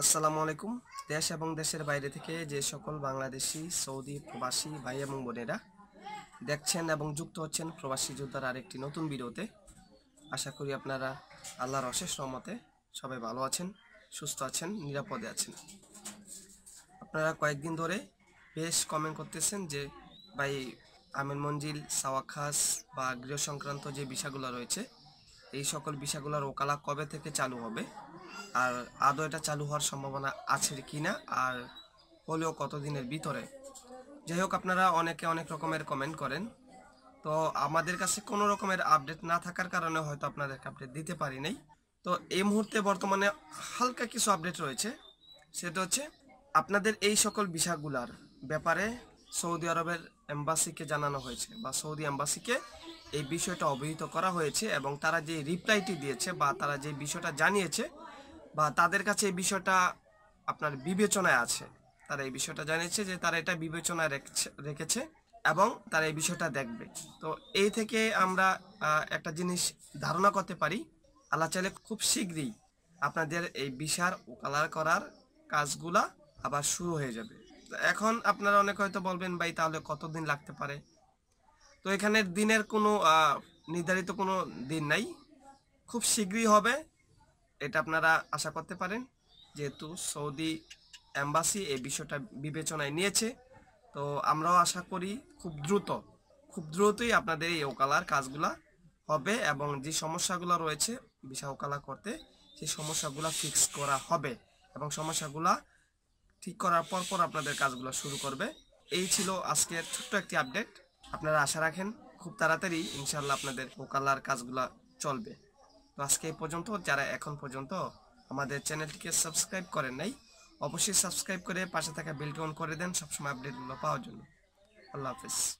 আসসালামু আলাইকুম দেশ এবং দেশের বাইরে থেকে যে সকল বাংলাদেশি সৌদি প্রবাসী ভাই এবং বোনেরা দেখছেন এবং যুক্ত হচ্ছেন প্রবাসী যোদ্ধার আরেকটি নতুন ভিডিওতে আশা করি আপনারা আল্লাহর অশেষ রহমতে সবাই ভালো আছেন সুস্থ আছেন নিরাপদে আছেন আপনারা কয়েকদিন ধরে বেশ কমেন্ট করতেছেন যে ভাই আমের মঞ্জিল সাওয়াখাস বা গৃহ সংক্রান্ত যে বিষাগুলো রয়েছে এই সকল বিষাগুলোর ওকালা কবে থেকে চালু হবে আর আদৌ এটা চালু হওয়ার সম্ভাবনা আছে কি না আর হলেও কতদিনের ভিতরে যাই হোক আপনারা অনেকে অনেক রকমের কমেন্ট করেন তো আমাদের কাছে কোনো রকমের আপডেট না থাকার কারণে হয়তো আপনাদেরকে আপডেট দিতে পারি নাই তো এই মুহূর্তে বর্তমানে হালকা কিছু আপডেট রয়েছে সেটা হচ্ছে আপনাদের এই সকল ভিসাগুলার ব্যাপারে সৌদি আরবের এম্বাসিকে জানানো হয়েছে বা সৌদি এম্বাসিকে এই বিষয়টা অবহিত করা হয়েছে এবং তারা যে রিপ্লাইটি দিয়েছে বা তারা যে বিষয়টা জানিয়েছে বা তাদের কাছে এই বিষয়টা আপনার বিবেচনায় আছে তারা এই বিষয়টা জানিয়েছে যে তারা এটা বিবেচনায় রেখেছে এবং তারা এই বিষয়টা দেখবে তো এই থেকে আমরা একটা জিনিস ধারণা করতে পারি আল্লাহ চাইলে খুব শীঘ্রই আপনাদের এই বিষার ওকালার করার কাজগুলা আবার শুরু হয়ে যাবে এখন আপনারা অনেক হয়তো বলবেন ভাই তাহলে কতদিন লাগতে পারে তো এখানে দিনের কোনো নির্ধারিত কোনো দিন নাই খুব শীঘ্রই হবে এটা আপনারা আশা করতে পারেন যেহেতু সৌদি অ্যাম্বাসি এই বিষয়টা বিবেচনায় নিয়েছে তো আমরাও আশা করি খুব দ্রুত খুব দ্রুতই আপনাদের এই ওকালার কাজগুলা হবে এবং যে সমস্যাগুলো রয়েছে বিষা ওকালা করতে সেই সমস্যাগুলো ফিক্স করা হবে এবং সমস্যাগুলা ঠিক করার পর পর আপনাদের কাজগুলো শুরু করবে এই ছিল আজকের ছোট্ট একটি আপডেট আপনারা আশা রাখেন খুব তাড়াতাড়ি ইনশাল্লাহ আপনাদের ওকালার কাজগুলা চলবে তো আজকে এই পর্যন্ত যারা এখন পর্যন্ত আমাদের চ্যানেলটিকে সাবস্ক্রাইব করেন নাই অবশ্যই সাবস্ক্রাইব করে পাশে থাকা বেলটি অন করে দেন সবসময় আপডেটগুলো পাওয়ার জন্য আল্লাহ হাফিজ